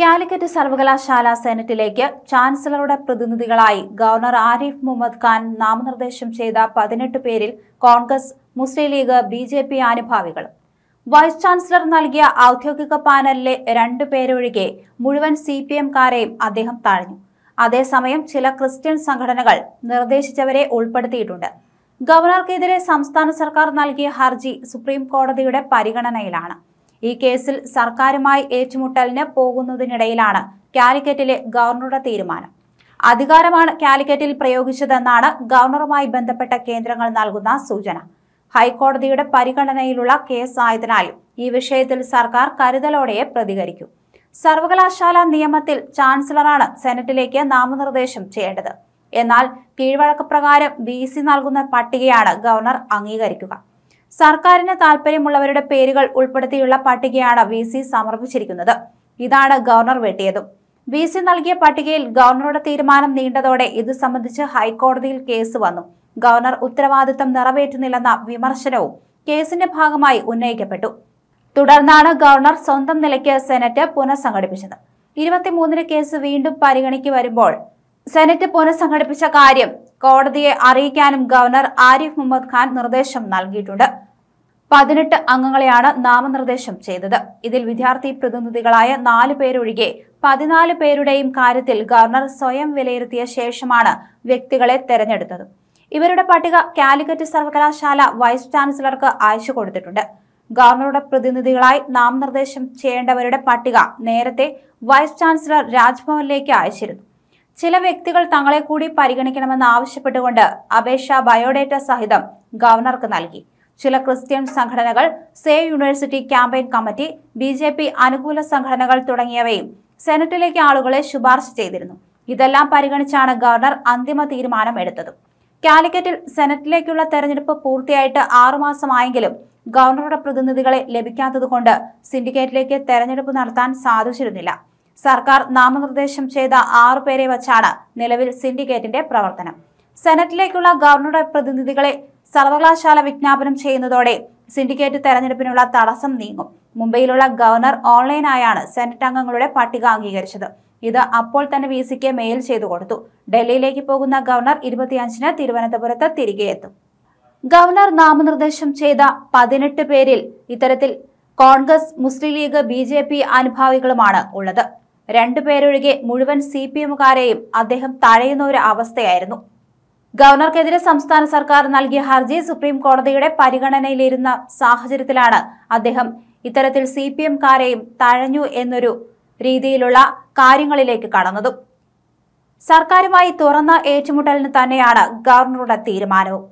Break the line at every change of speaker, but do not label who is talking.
കാലിക്കറ്റ് സർവകലാശാല സെനറ്റിലേക്ക് ചാൻസലറുടെ പ്രതിനിധികളായി ഗവർണർ ആരിഫ് മുഹമ്മദ് ഖാൻ നാമനിർദ്ദേശം ചെയ്ത പതിനെട്ട് പേരിൽ Congress Muslim League B J P അനുഭാവികൾ വൈസ് ചാൻസലർ നൽകിയ ഔദ്യോഗിക പാനലിലെ രണ്ടു പേരൊഴികെ മുഴുവൻ സി പി എംകാരെയും അദ്ദേഹം തഴഞ്ഞു അതേസമയം ചില ക്രിസ്ത്യൻ സംഘടനകൾ നിർദ്ദേശിച്ചവരെ ഉൾപ്പെടുത്തിയിട്ടുണ്ട് ഗവർണർക്കെതിരെ സംസ്ഥാന സർക്കാർ നൽകിയ ഹർജി സുപ്രീം കോടതിയുടെ പരിഗണനയിലാണ് ഈ കേസിൽ സർക്കാരുമായി ഏറ്റുമുട്ടലിന് പോകുന്നതിനിടയിലാണ് കാലിക്കറ്റിലെ ഗവർണറുടെ തീരുമാനം അധികാരമാണ് കാലിക്കറ്റിൽ പ്രയോഗിച്ചതെന്നാണ് ഗവർണറുമായി ബന്ധപ്പെട്ട കേന്ദ്രങ്ങൾ നൽകുന്ന സൂചന ഹൈക്കോടതിയുടെ പരിഗണനയിലുള്ള കേസായതിനാൽ ഈ വിഷയത്തിൽ സർക്കാർ കരുതലോടെ പ്രതികരിക്കും സർവകലാശാല നിയമത്തിൽ ചാൻസലറാണ് സെനറ്റിലേക്ക് നാമനിർദ്ദേശം ചെയ്യേണ്ടത് എന്നാൽ കീഴ്വഴക്കപ്രകാരം ബി നൽകുന്ന പട്ടികയാണ് ഗവർണർ അംഗീകരിക്കുക സർക്കാരിന് താല്പര്യമുള്ളവരുടെ പേരുകൾ ഉൾപ്പെടുത്തിയുള്ള പട്ടികയാണ് വി സി സമർപ്പിച്ചിരിക്കുന്നത് ഇതാണ് ഗവർണർ വെട്ടിയതും വി സി നൽകിയ പട്ടികയിൽ ഗവർണറുടെ തീരുമാനം നീണ്ടതോടെ ഇത് സംബന്ധിച്ച് ഹൈക്കോടതിയിൽ കേസ് വന്നു ഗവർണർ ഉത്തരവാദിത്തം നിറവേറ്റുന്നില്ലെന്ന വിമർശനവും കേസിന്റെ ഭാഗമായി ഉന്നയിക്കപ്പെട്ടു തുടർന്നാണ് ഗവർണർ സ്വന്തം നിലയ്ക്ക് സെനറ്റ് പുനഃസംഘടിപ്പിച്ചത് ഇരുപത്തിമൂന്നിന് കേസ് വീണ്ടും പരിഗണിക്ക് വരുമ്പോൾ സെനറ്റ് പുനഃസംഘടിപ്പിച്ച കാര്യം കോടതിയെ അറിയിക്കാനും ഗവർണർ ആരിഫ് മുഹമ്മദ് ഖാൻ നിർദ്ദേശം നൽകിയിട്ടുണ്ട് പതിനെട്ട് അംഗങ്ങളെയാണ് നാമനിർദ്ദേശം ചെയ്തത് ഇതിൽ വിദ്യാർത്ഥി പ്രതിനിധികളായ നാല് പേരൊഴികെ പതിനാല് പേരുടെയും കാര്യത്തിൽ ഗവർണർ സ്വയം വിലയിരുത്തിയ ശേഷമാണ് വ്യക്തികളെ തെരഞ്ഞെടുത്തത് ഇവരുടെ പട്ടിക കാലിക്കറ്റ് സർവകലാശാല വൈസ് ചാൻസലർക്ക് അയച്ചു കൊടുത്തിട്ടുണ്ട് ഗവർണറുടെ പ്രതിനിധികളായി നാമനിർദ്ദേശം ചെയ്യേണ്ടവരുടെ പട്ടിക നേരത്തെ വൈസ് ചാൻസലർ രാജ്ഭവനിലേക്ക് അയച്ചിരുന്നു ചില വ്യക്തികൾ തങ്ങളെ കൂടി പരിഗണിക്കണമെന്ന് ആവശ്യപ്പെട്ടുകൊണ്ട് അപേക്ഷ ബയോഡേറ്റ സഹിതം ഗവർണർക്ക് നൽകി ചില ക്രിസ്ത്യൻ സംഘടനകൾ save university campaign committee B അനുകൂല സംഘടനകൾ തുടങ്ങിയവയും സെനറ്റിലേക്ക് ആളുകളെ ശുപാർശ ചെയ്തിരുന്നു ഇതെല്ലാം പരിഗണിച്ചാണ് ഗവർണർ അന്തിമ തീരുമാനം എടുത്തത് കാലിക്കറ്റിൽ സെനറ്റിലേക്കുള്ള തെരഞ്ഞെടുപ്പ് പൂർത്തിയായിട്ട് ആറുമാസമായെങ്കിലും ഗവർണറുടെ പ്രതിനിധികളെ ലഭിക്കാത്തതുകൊണ്ട് സിൻഡിക്കേറ്റിലേക്ക് തെരഞ്ഞെടുപ്പ് നടത്താൻ സാധിച്ചിരുന്നില്ല സർക്കാർ നാമനിർദ്ദേശം ചെയ്ത ആറുപേരെ വച്ചാണ് നിലവിൽ സിൻഡിക്കേറ്റിന്റെ പ്രവർത്തനം സെനറ്റിലേക്കുള്ള ഗവർണറുടെ പ്രതിനിധികളെ സർവകലാശാല വിജ്ഞാപനം ചെയ്യുന്നതോടെ സിൻഡിക്കേറ്റ് തെരഞ്ഞെടുപ്പിനുള്ള തടസ്സം നീങ്ങും മുംബൈയിലുള്ള ഗവർണർ ഓൺലൈനായാണ് സെനറ്റ് അംഗങ്ങളുടെ പട്ടിക അംഗീകരിച്ചത് ഇത് അപ്പോൾ തന്നെ വി സിക്ക് മെയിൽ ചെയ്തു കൊടുത്തു ഡൽഹിയിലേക്ക് പോകുന്ന ഗവർണർ ഇരുപത്തിയഞ്ചിന് തിരുവനന്തപുരത്ത് തിരികെ എത്തും ഗവർണർ നാമനിർദ്ദേശം ചെയ്ത പതിനെട്ട് പേരിൽ ഇത്തരത്തിൽ Congress Muslim League B J P അനുഭാവികളുമാണ് ഉള്ളത് രണ്ടുപേരൊഴികെ മുഴുവൻ സി പി എമ്മുകാരെയും അദ്ദേഹം തഴയുന്ന ഒരു അവസ്ഥയായിരുന്നു ഗവർണർക്കെതിരെ സംസ്ഥാന സർക്കാർ നൽകിയ ഹർജി സുപ്രീം കോടതിയുടെ പരിഗണനയിലിരുന്ന സാഹചര്യത്തിലാണ് അദ്ദേഹം ഇത്തരത്തിൽ സി പി എംകാരെയും തഴഞ്ഞു എന്നൊരു രീതിയിലുള്ള കാര്യങ്ങളിലേക്ക് കടന്നതും സർക്കാരുമായി തുറന്ന ഏറ്റുമുട്ടലിന് തന്നെയാണ് ഗവർണറുടെ തീരുമാനവും